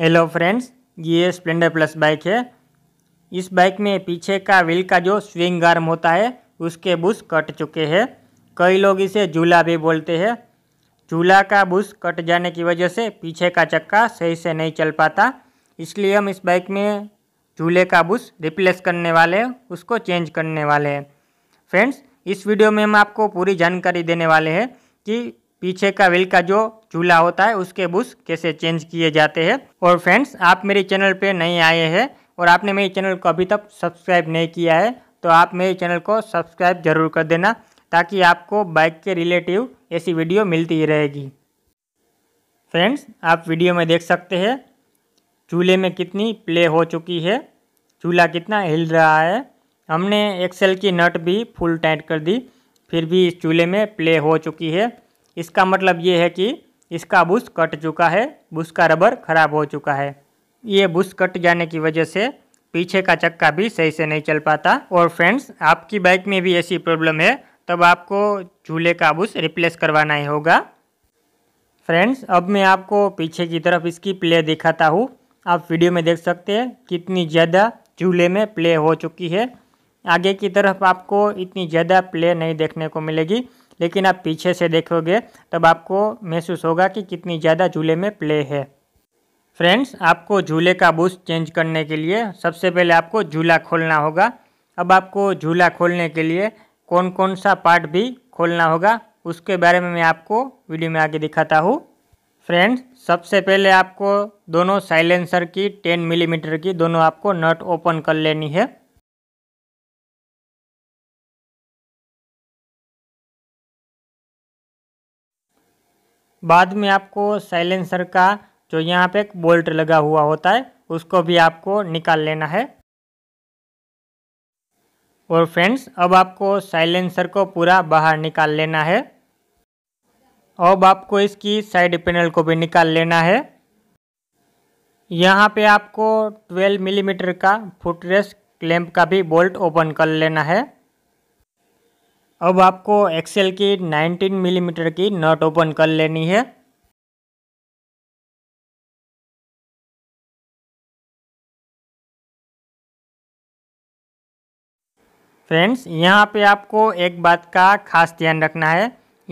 hello friends ये Splendor Plus bike है इस बाइक में पीछे का व्हील का जो स्विंग आर्म होता है उसके बुश कट चुके हैं कई लोग इसे झूला भी बोलते हैं झूला का बुश कट जाने की वजह से पीछे का चक्का सही से नहीं चल पाता इसलिए हम इस बाइक में झूले का बुश रिप्लेस करने वाले हैं उसको चेंज करने वाले हैं फ्रेंड्स इस वीडियो में हम आपको पूरी जानकारी देने वाले हैं कि पीछे का व्हील का जो चूल्हा होता है उसके बुश कैसे चेंज किए जाते हैं और फ्रेंड्स आप मेरे चैनल पे नए आए हैं और आपने मेरे चैनल को अभी तक सब्सक्राइब नहीं किया है तो आप मेरे चैनल को सब्सक्राइब जरूर कर देना ताकि आपको बाइक के रिलेटिव ऐसी वीडियो मिलती ही रहेगी फ्रेंड्स आप वीडियो में देख सकते हैं चूल्हे में कितनी प्ले हो चुकी है चूल्हा कितना हिल रहा है हमने एक्सेल की नट भी फुल टाइट कर दी फिर भी इस चूल्हे में प्ले हो चुकी है इसका मतलब ये है कि इसका बुश कट चुका है बुश का रबर खराब हो चुका है ये बुश कट जाने की वजह से पीछे का चक्का भी सही से नहीं चल पाता और फ्रेंड्स आपकी बाइक में भी ऐसी प्रॉब्लम है तब आपको झूले का बुश रिप्लेस करवाना ही होगा फ्रेंड्स अब मैं आपको पीछे की तरफ इसकी प्ले दिखाता हूँ आप वीडियो में देख सकते हैं कितनी ज़्यादा झूले में प्ले हो चुकी है आगे की तरफ आपको इतनी ज़्यादा प्ले नहीं देखने को मिलेगी लेकिन आप पीछे से देखोगे तब आपको महसूस होगा कि कितनी ज़्यादा झूले में प्ले है फ्रेंड्स आपको झूले का बूस्ट चेंज करने के लिए सबसे पहले आपको झूला खोलना होगा अब आपको झूला खोलने के लिए कौन कौन सा पार्ट भी खोलना होगा उसके बारे में मैं आपको वीडियो में आगे दिखाता हूँ फ्रेंड्स सबसे पहले आपको दोनों साइलेंसर की 10 मिलीमीटर mm की दोनों आपको नट ओपन कर लेनी है बाद में आपको साइलेंसर का जो यहाँ पे एक बोल्ट लगा हुआ होता है उसको भी आपको निकाल लेना है और फ्रेंड्स अब आपको साइलेंसर को पूरा बाहर निकाल लेना है अब आपको इसकी साइड पैनल को भी निकाल लेना है यहाँ पे आपको 12 मिलीमीटर mm का फुटरेस क्लैम्प का भी बोल्ट ओपन कर लेना है अब आपको एक्सेल की 19 मिलीमीटर mm की नट ओपन कर लेनी है फ्रेंड्स यहाँ पे आपको एक बात का खास ध्यान रखना है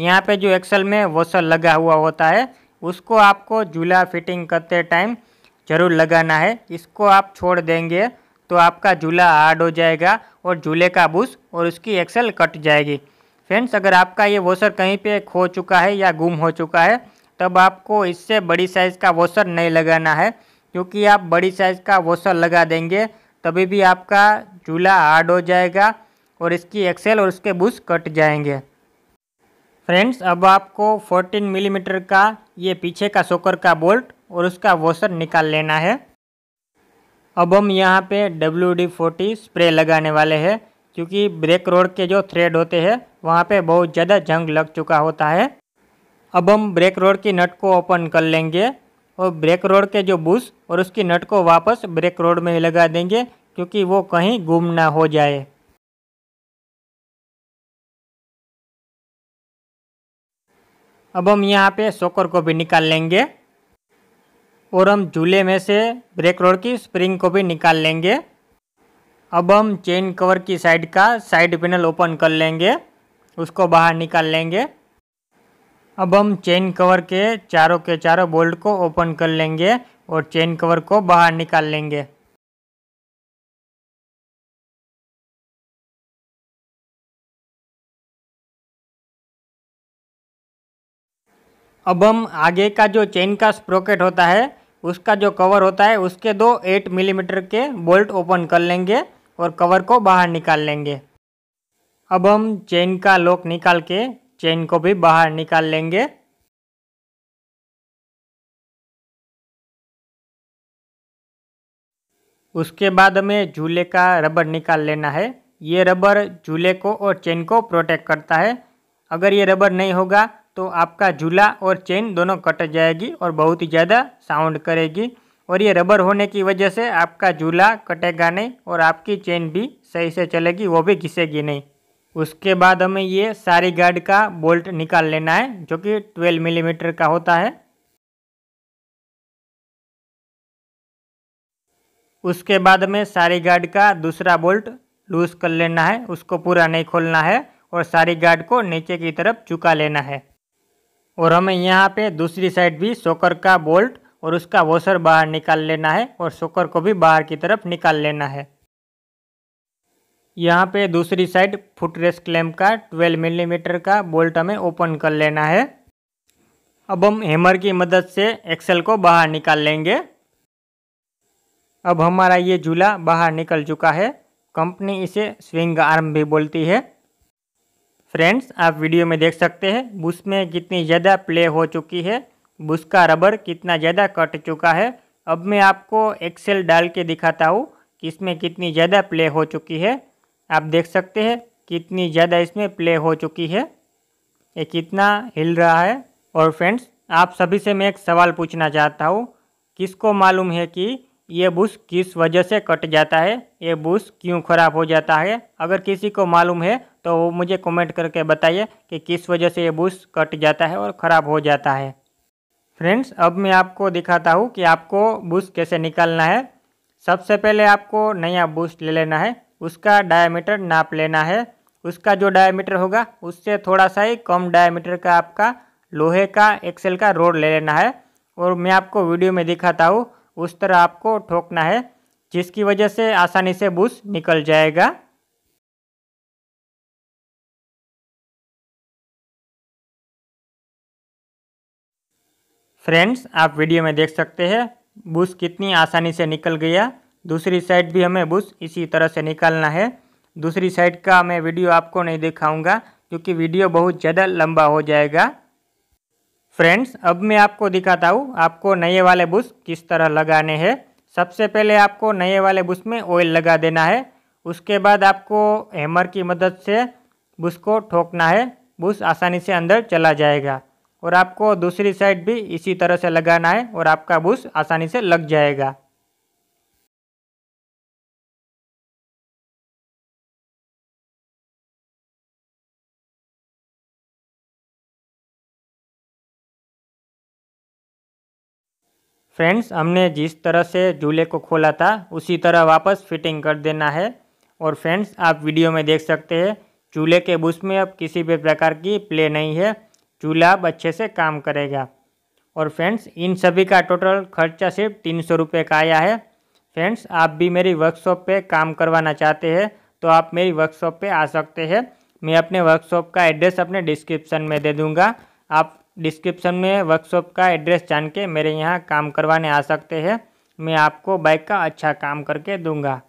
यहाँ पे जो एक्सेल में वोसल लगा हुआ होता है उसको आपको झूला फिटिंग करते टाइम ज़रूर लगाना है इसको आप छोड़ देंगे तो आपका झूला हार्ड हो जाएगा और झूले का बुश और उसकी एक्सल कट जाएगी फ्रेंड्स अगर आपका ये वॉशर कहीं पे खो चुका है या गुम हो चुका है तब आपको इससे बड़ी साइज़ का वॉशर नहीं लगाना है क्योंकि आप बड़ी साइज़ का वॉशर लगा देंगे तभी भी आपका झूला हार्ड हो जाएगा और इसकी एक्सेल और उसके बुश कट जाएंगे फ्रेंड्स अब आपको 14 मिलीमीटर का ये पीछे का सोकर का बोल्ट और उसका वॉशर निकाल लेना है अब हम यहाँ पे डब्ल्यू डी फोर्टी स्प्रे लगाने वाले हैं क्योंकि ब्रेक रोड के जो थ्रेड होते हैं वहाँ पे बहुत ज़्यादा जंग लग चुका होता है अब हम ब्रेक रोड की नट को ओपन कर लेंगे और ब्रेक रोड के जो बुश और उसकी नट को वापस ब्रेक रोड में ही लगा देंगे क्योंकि वो कहीं गुम ना हो जाए अब हम यहाँ पे सोकर को भी निकाल लेंगे और हम झूले में से ब्रेक रोड की स्प्रिंग को भी निकाल लेंगे अब हम चेन कवर की साइड का साइड पैनल ओपन कर लेंगे उसको बाहर निकाल लेंगे अब हम चेन कवर के चारों के चारों बोल्ट को ओपन कर लेंगे और चेन कवर को बाहर निकाल लेंगे अब हम आगे का जो चेन का स्प्रोकेट होता है उसका जो कवर होता है उसके दो 8 मिलीमीटर mm के बोल्ट ओपन कर लेंगे और कवर को बाहर निकाल लेंगे अब हम चेन का लॉक निकाल के चेन को भी बाहर निकाल लेंगे उसके बाद हमें झूले का रबर निकाल लेना है ये रबर झूले को और चेन को प्रोटेक्ट करता है अगर ये रबर नहीं होगा तो आपका झूला और चेन दोनों कट जाएगी और बहुत ही ज़्यादा साउंड करेगी और ये रबर होने की वजह से आपका झूला कटेगा नहीं और आपकी चेन भी सही से चलेगी वो भी घिसेगी नहीं उसके बाद हमें ये सारी गार्ड का बोल्ट निकाल लेना है जो कि 12 मिलीमीटर का होता है उसके बाद हमें सारी गार्ड का दूसरा बोल्ट लूज़ कर लेना है उसको पूरा नहीं खोलना है और सारी गार्ड को नीचे की तरफ चुका लेना है और हमें यहाँ पे दूसरी साइड भी सोकर का बोल्ट और उसका वॉशर बाहर निकाल लेना है और सोकर को भी बाहर की तरफ निकाल लेना है यहाँ पे दूसरी साइड फुट रेस क्लैम्प का 12 मिलीमीटर mm का बोल्ट हमें ओपन कर लेना है अब हम हैमर की मदद से एक्सल को बाहर निकाल लेंगे अब हमारा ये झूला बाहर निकल चुका है कंपनी इसे स्विंग आर्म भी बोलती है फ्रेंड्स आप वीडियो में देख सकते हैं बुश में कितनी ज़्यादा प्ले हो चुकी है बुश का रबर कितना ज़्यादा कट चुका है अब मैं आपको एक्सेल डाल के दिखाता हूँ कि इसमें कितनी ज़्यादा प्ले हो चुकी है आप देख सकते हैं कितनी ज़्यादा इसमें प्ले हो चुकी है ये कितना हिल रहा है और फ्रेंड्स आप सभी से मैं एक सवाल पूछना चाहता हूँ किसको मालूम है कि ये बुश किस वजह से कट जाता है ये बुश क्यों ख़राब हो जाता है अगर किसी को मालूम है तो वो मुझे कमेंट करके बताइए कि किस वजह से ये बुश कट जाता है और ख़राब हो जाता है फ्रेंड्स अब मैं आपको दिखाता हूँ कि आपको बुश कैसे निकालना है सबसे पहले आपको नया बुश ले लेना है उसका डायमीटर नाप लेना है उसका जो डायमीटर होगा उससे थोड़ा सा ही कम डायमीटर का आपका लोहे का एक्सेल का रोड ले लेना है और मैं आपको वीडियो में दिखाता हूँ उस तरह आपको ठोकना है जिसकी वजह से आसानी से बूस निकल जाएगा फ्रेंड्स आप वीडियो में देख सकते हैं बूस कितनी आसानी से निकल गया दूसरी साइड भी हमें बूस इसी तरह से निकालना है दूसरी साइड का मैं वीडियो आपको नहीं दिखाऊंगा क्योंकि वीडियो बहुत ज़्यादा लंबा हो जाएगा फ्रेंड्स अब मैं आपको दिखाता हूँ आपको नए वाले बुश किस तरह लगाने हैं सबसे पहले आपको नए वाले बुश में ऑयल लगा देना है उसके बाद आपको हैमर की मदद से बुश को ठोकना है बुश आसानी से अंदर चला जाएगा और आपको दूसरी साइड भी इसी तरह से लगाना है और आपका बुश आसानी से लग जाएगा फ्रेंड्स हमने जिस तरह से झूले को खोला था उसी तरह वापस फिटिंग कर देना है और फ्रेंड्स आप वीडियो में देख सकते हैं चूल्हे के बुश में अब किसी भी प्रकार की प्ले नहीं है चूल्हा अब अच्छे से काम करेगा और फ्रेंड्स इन सभी का टोटल खर्चा सिर्फ तीन सौ रुपये का आया है फ्रेंड्स आप भी मेरी वर्कशॉप पे काम करवाना चाहते हैं तो आप मेरी वर्कशॉप पे आ सकते हैं मैं अपने वर्कशॉप का एड्रेस अपने डिस्क्रिप्शन में दे दूँगा आप डिस्क्रिप्शन में वर्कशॉप का एड्रेस जान के मेरे यहाँ काम करवाने आ सकते हैं मैं आपको बाइक का अच्छा काम करके दूंगा